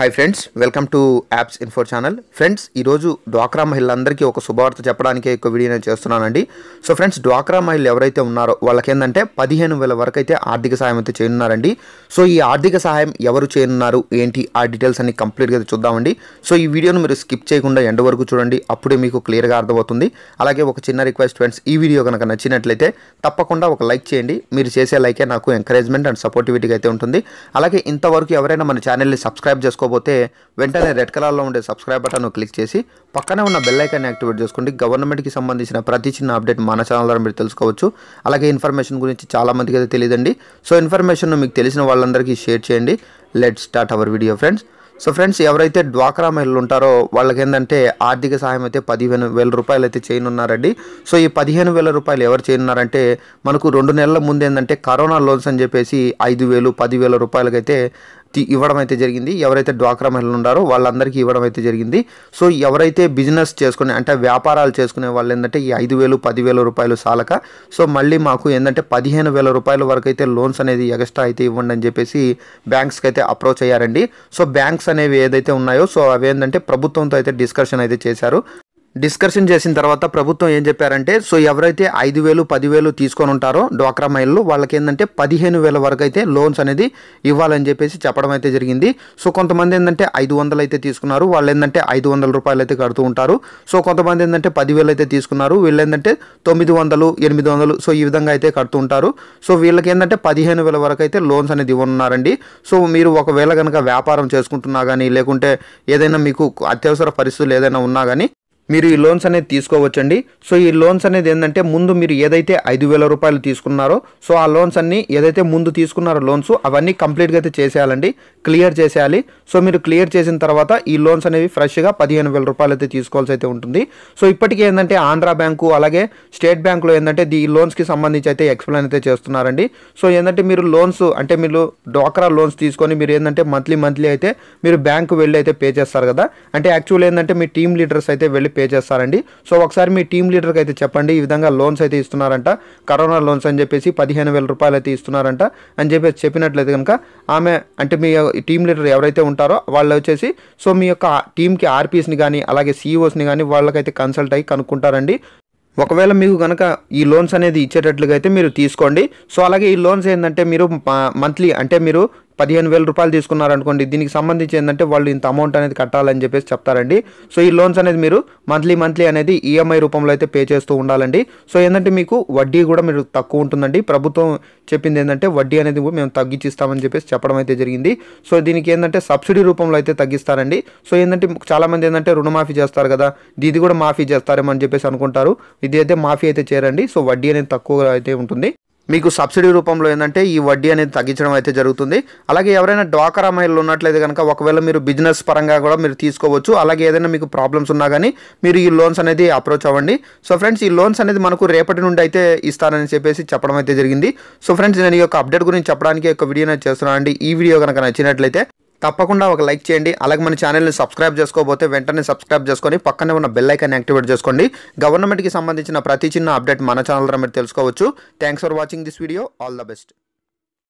hi friends welcome to apps info channel friends ఈరోజు డ్వాక్రా మహిళలందరికీ ఒక శుభవార్త చెప్పడానికే ఒక వీడియో నేను చేస్తున్నానండి సో ఫ్రెండ్స్ డ్వాక్రా మహిళలు ఎవరైతే ఉన్నారో వాళ్ళకేందంటే పదిహేను వేల వరకు అయితే ఆర్థిక సహాయం అయితే చేయనున్నారండి సో ఈ ఆర్థిక సహాయం ఎవరు చేయనున్నారు ఏంటి ఆ డీటెయిల్స్ అన్ని కంప్లీట్గా చూద్దామండి సో ఈ వీడియోను మీరు స్కిప్ చేయకుండా ఎండ వరకు చూడండి అప్పుడే మీకు క్లియర్గా అర్థమవుతుంది అలాగే ఒక చిన్న రిక్వెస్ట్ ఫ్రెండ్స్ ఈ వీడియో కనుక నచ్చినట్లయితే తప్పకుండా ఒక లైక్ చేయండి మీరు చేసే లైకే నాకు ఎంకరేజ్మెంట్ అండ్ సపోర్టివిటీగా అయితే ఉంటుంది అలాగే ఇంతవరకు ఎవరైనా మన ఛానల్ని సబ్స్క్రైబ్ చేసుకో చేసుకోబోతే వెంటనే రెడ్ కలర్లో ఉండే సబ్స్క్రైబ్ బటన్ను క్లిక్ చేసి పక్కనే ఉన్న బెల్ ఐకాన్ యాక్టివేట్ చేసుకోండి గవర్నమెంట్కి సంబంధించిన ప్రతి చిన్న అప్డేట్ మన ఛానల్ ద్వారా మీరు తెలుసుకోవచ్చు అలాగే ఇన్ఫర్మేషన్ గురించి చాలామందికి అయితే తెలియదండి సో ఇన్ఫర్మేషన్ మీకు తెలిసిన వాళ్ళందరికీ షేర్ చేయండి let start our video friends so friends ఎవరైతే డ్వాక్రా మహిళలు ఉంటారో వాళ్ళకి ఏంటంటే ఆర్థిక సహాయం అయితే పదిహేను వేల రూపాయలు అయితే చేయనున్నారండి సో ఈ పదిహేను వేల రూపాయలు ఎవరు చేయనున్నారంటే మనకు రెండు నెలల ముందు ఏంటంటే కరోనా లోన్స్ అని చెప్పేసి ఐదు వేలు పదివేల రూపాయలకైతే ఇవ్వడం అయితే జరిగింది ఎవరైతే డ్వాక్రా మహిళలు ఉన్నారో వాళ్ళందరికీ ఇవ్వడం అయితే జరిగింది సో ఎవరైతే బిజినెస్ చేసుకునే అంటే వ్యాపారాలు చేసుకునే వాళ్ళు ఏంటంటే ఈ ఐదు వేలు పదివేల రూపాయలు సాలక సో మళ్ళీ మాకు ఏంటంటే పదిహేను వేల రూపాయల వరకు అయితే లోన్స్ అనేది ఎక్స్ట్రా అయితే ఇవ్వండి అని చెప్పేసి బ్యాంక్స్కి అయితే అప్రోచ్ అయ్యారండి సో బ్యాంక్స్ అనేవి ఏదైతే ఉన్నాయో సో అవి ఏంటంటే ప్రభుత్వంతో అయితే డిస్కషన్ అయితే చేశారు డిస్కషన్ చేసిన తర్వాత ప్రభుత్వం ఏం చెప్పారంటే సో ఎవరైతే ఐదు వేలు పదివేలు తీసుకొని ఉంటారో డ్వాక్రా మహిళలు వాళ్ళకి ఏంటంటే పదిహేను వేల వరకు అయితే లోన్స్ అనేది ఇవ్వాలని చెప్పేసి చెప్పడం అయితే జరిగింది సో కొంతమంది ఏంటంటే ఐదు వందలు అయితే తీసుకున్నారు వాళ్ళు ఏంటంటే ఐదు వందల రూపాయలు అయితే కడుతూ ఉంటారు సో కొంతమంది ఏంటంటే పదివేలు అయితే తీసుకున్నారు వీళ్ళు ఏంటంటే తొమ్మిది వందలు ఎనిమిది వందలు సో ఈ విధంగా అయితే కడుతూ ఉంటారు సో వీళ్ళకి ఏంటంటే పదిహేను వేల వరకు అయితే లోన్స్ అనేది ఇవ్వనున్నారండి సో మీరు ఒకవేళ కనుక వ్యాపారం చేసుకుంటున్నా కానీ లేకుంటే ఏదైనా మీకు అత్యవసర పరిస్థితులు ఏదైనా ఉన్నా కానీ మీరు ఈ లోన్స్ అనేది తీసుకోవచ్చండి సో ఈ లోన్స్ అనేది ఏంటంటే ముందు మీరు ఏదైతే ఐదు వేల రూపాయలు తీసుకున్నారో సో ఆ లోన్స్ అన్ని ఏదైతే ముందు తీసుకున్నారో లోన్స్ అవన్నీ కంప్లీట్గా అయితే చేసేయాలండి క్లియర్ చేసేయాలి సో మీరు క్లియర్ చేసిన తర్వాత ఈ లోన్స్ అనేవి ఫ్రెష్గా పదిహేను వేల రూపాయలు అయితే తీసుకోవాల్సి అయితే ఉంటుంది సో ఇప్పటికీ ఏంటంటే ఆంధ్ర బ్యాంకు అలాగే స్టేట్ బ్యాంకులో ఏంటంటే ఈ లోన్స్కి సంబంధించి అయితే ఎక్స్ప్లెయిన్ అయితే చేస్తున్నారండి సో ఏంటంటే మీరు లోన్స్ అంటే మీరు డోక్రా లోన్స్ తీసుకొని మీరు ఏంటంటే మంత్లీ మంత్లీ అయితే మీరు బ్యాంకు వెళ్ళి అయితే పే చేస్తారు కదా అంటే యాక్చువల్ ఏంటంటే మీ టీమ్ లీడర్స్ అయితే వెళ్ళి పే చేస్తారండి సో ఒకసారి మీ టీం లీడర్కి అయితే చెప్పండి ఈ విధంగా లోన్స్ అయితే ఇస్తున్నారంట కరోనా లోన్స్ అని చెప్పేసి పదిహేను వేల రూపాయలు అయితే ఇస్తున్నారంట అని చెప్పేసి చెప్పినట్లయితే కనుక ఆమె అంటే మీ టీం లీడర్ ఎవరైతే ఉంటారో వాళ్ళు వచ్చేసి సో మీ యొక్క టీంకి ఆర్పీస్ని కానీ అలాగే సీఈఓస్ని కానీ వాళ్ళకైతే కన్సల్ట్ అయ్యి కనుక్కుంటారండి ఒకవేళ మీకు కనుక ఈ లోన్స్ అనేది ఇచ్చేటట్లుగా అయితే మీరు తీసుకోండి సో అలాగే ఈ లోన్స్ ఏంటంటే మీరు మంత్లీ అంటే మీరు పదిహేను వేల రూపాయలు తీసుకున్నారనుకోండి దీనికి సంబంధించి ఏంటంటే వాళ్ళు ఇంత అమౌంట్ అనేది కట్టాలని చెప్పేసి చెప్తారండి సో ఈ లోన్స్ అనేది మీరు మంత్లీ మంత్లీ అనేది ఈఎంఐ e రూపంలో అయితే పే చేస్తూ ఉండాలండి సో ఏంటంటే మీకు వడ్డీ కూడా మీరు తక్కువ ఉంటుందండి ప్రభుత్వం చెప్పింది ఏంటంటే వడ్డీ అనేది మేము తగ్గించి ఇస్తామని చెప్పేసి చెప్పడం అయితే జరిగింది సో దీనికి ఏంటంటే సబ్సిడీ రూపంలో అయితే తగ్గిస్తారండి సో ఏంటంటే చాలామంది ఏంటంటే రుణమాఫీ చేస్తారు కదా ఇది కూడా మాఫీ చేస్తారేమని చెప్పేసి అనుకుంటారు ఇది అయితే మాఫీ అయితే చేయరండి సో వడ్డీ అనేది తక్కువ అయితే ఉంటుంది మీకు సబ్సిడీ రూపంలో ఏంటంటే ఈ వడ్డీ అనేది తగ్గించడం అయితే జరుగుతుంది అలాగే ఎవరైనా డ్వాకరా మహిళలు ఉన్నట్లయితే కనుక ఒకవేళ మీరు బిజినెస్ పరంగా కూడా మీరు తీసుకోవచ్చు అలాగే ఏదైనా మీకు ప్రాబ్లమ్స్ ఉన్నా కానీ మీరు ఈ లోన్స్ అనేది అప్రోచ్ అవ్వండి సో ఫ్రెండ్స్ ఈ లోన్స్ అనేది మనకు రేపటి నుండి అయితే ఇస్తారని చెప్పేసి చెప్పడం అయితే జరిగింది సో ఫ్రెండ్స్ నేను ఈ యొక్క అప్డేట్ గురించి చెప్పడానికి ఒక వీడియో చేస్తున్నాను ఈ వీడియో కనుక నచ్చినట్లయితే తప్పకుండా ఒక లైక్ చేయండి అలాగే మన ఛానల్ని సబ్స్క్రైబ్ చేసుకోబోతే వెంటనే సబ్స్క్రైబ్ చేసుకొని పక్కనే ఉన్న బెల్ ఐకాన్ యాక్టివేట్ చేసుకోండి గవర్నమెంట్కి సంబంధించిన ప్రతి చిన్న అప్డేట్ మన ఛానల్ ద్వారా మీరు తెలుసుకోవచ్చు thanks for watching this video all the best